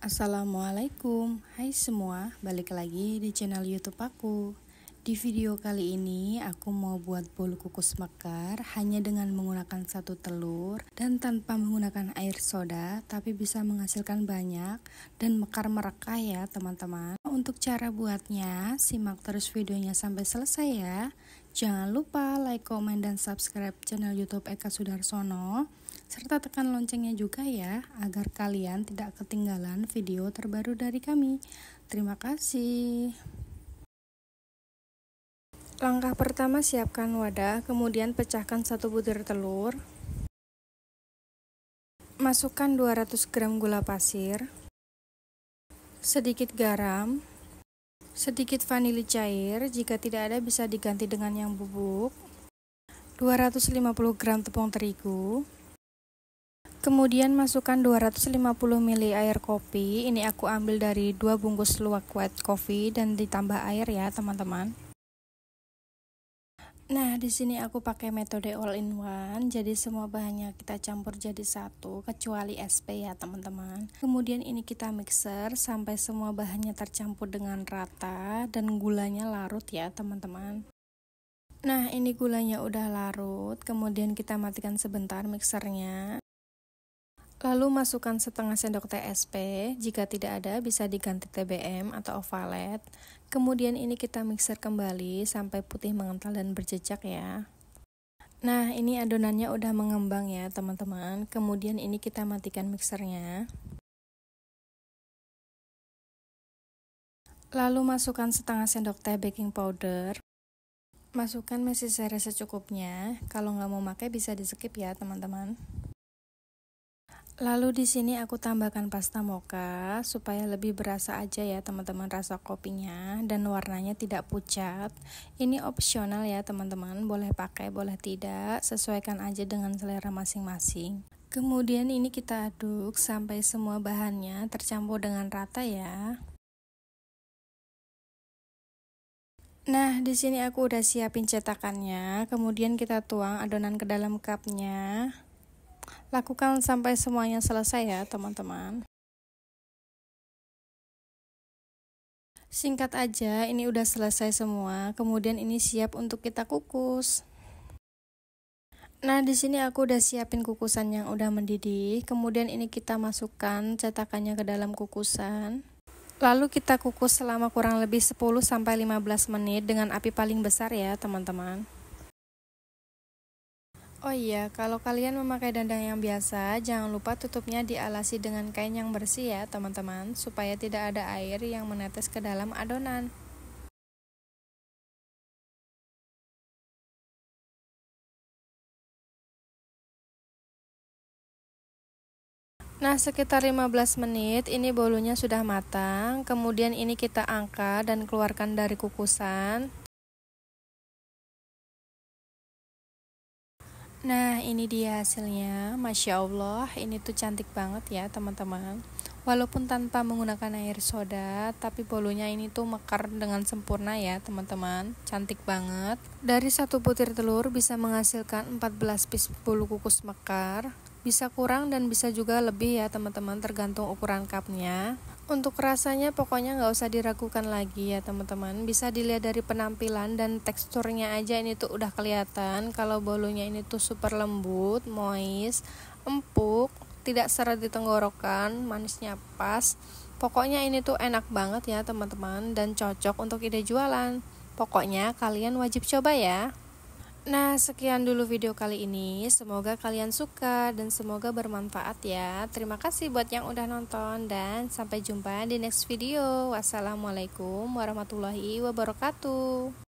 Assalamualaikum, hai semua, balik lagi di channel YouTube aku. Di video kali ini aku mau buat bolu kukus mekar hanya dengan menggunakan satu telur dan tanpa menggunakan air soda tapi bisa menghasilkan banyak dan mekar mereka ya teman-teman. Untuk cara buatnya simak terus videonya sampai selesai ya. Jangan lupa like, comment, dan subscribe channel YouTube Eka Sudarsono serta tekan loncengnya juga ya, agar kalian tidak ketinggalan video terbaru dari kami. Terima kasih. Langkah pertama siapkan wadah, kemudian pecahkan satu butir telur. Masukkan 200 gram gula pasir, sedikit garam, sedikit vanili cair, jika tidak ada bisa diganti dengan yang bubuk, 250 gram tepung terigu, Kemudian masukkan 250 ml air kopi. Ini aku ambil dari 2 bungkus luwak white coffee dan ditambah air ya, teman-teman. Nah, di sini aku pakai metode all in one. Jadi semua bahannya kita campur jadi satu kecuali SP ya, teman-teman. Kemudian ini kita mixer sampai semua bahannya tercampur dengan rata dan gulanya larut ya, teman-teman. Nah, ini gulanya udah larut, kemudian kita matikan sebentar mixernya. Lalu masukkan setengah sendok teh SP, jika tidak ada bisa diganti TBM atau ovalet. Kemudian ini kita mixer kembali sampai putih mengental dan berjejak ya. Nah, ini adonannya udah mengembang ya, teman-teman. Kemudian ini kita matikan mixernya. Lalu masukkan setengah sendok teh baking powder. Masukkan mesin secukupnya. Kalau nggak mau pakai bisa di skip ya, teman-teman. Lalu di sini aku tambahkan pasta mocha supaya lebih berasa aja ya teman-teman rasa kopinya dan warnanya tidak pucat. Ini opsional ya teman-teman, boleh pakai boleh tidak, sesuaikan aja dengan selera masing-masing. Kemudian ini kita aduk sampai semua bahannya tercampur dengan rata ya. Nah, di sini aku udah siapin cetakannya. Kemudian kita tuang adonan ke dalam cupnya. Lakukan sampai semuanya selesai ya, teman-teman. Singkat aja, ini udah selesai semua. Kemudian ini siap untuk kita kukus. Nah, di sini aku udah siapin kukusan yang udah mendidih. Kemudian ini kita masukkan cetakannya ke dalam kukusan. Lalu kita kukus selama kurang lebih 10 15 menit dengan api paling besar ya, teman-teman. Oh iya, kalau kalian memakai dandang yang biasa, jangan lupa tutupnya dialasi dengan kain yang bersih ya, teman-teman, supaya tidak ada air yang menetes ke dalam adonan. Nah, sekitar 15 menit ini bolunya sudah matang. Kemudian ini kita angkat dan keluarkan dari kukusan. Nah, ini dia hasilnya. Masya Allah, ini tuh cantik banget ya, teman-teman. Walaupun tanpa menggunakan air soda, tapi bolunya ini tuh mekar dengan sempurna ya, teman-teman. Cantik banget. Dari satu butir telur bisa menghasilkan 14 pis bolu kukus mekar. Bisa kurang dan bisa juga lebih ya, teman-teman, tergantung ukuran cupnya. Untuk rasanya pokoknya nggak usah diragukan lagi ya teman-teman. Bisa dilihat dari penampilan dan teksturnya aja ini tuh udah kelihatan kalau bolunya ini tuh super lembut, moist, empuk, tidak seret di tenggorokan, manisnya pas. Pokoknya ini tuh enak banget ya teman-teman dan cocok untuk ide jualan. Pokoknya kalian wajib coba ya. Nah, sekian dulu video kali ini. Semoga kalian suka dan semoga bermanfaat ya. Terima kasih buat yang udah nonton dan sampai jumpa di next video. Wassalamualaikum warahmatullahi wabarakatuh.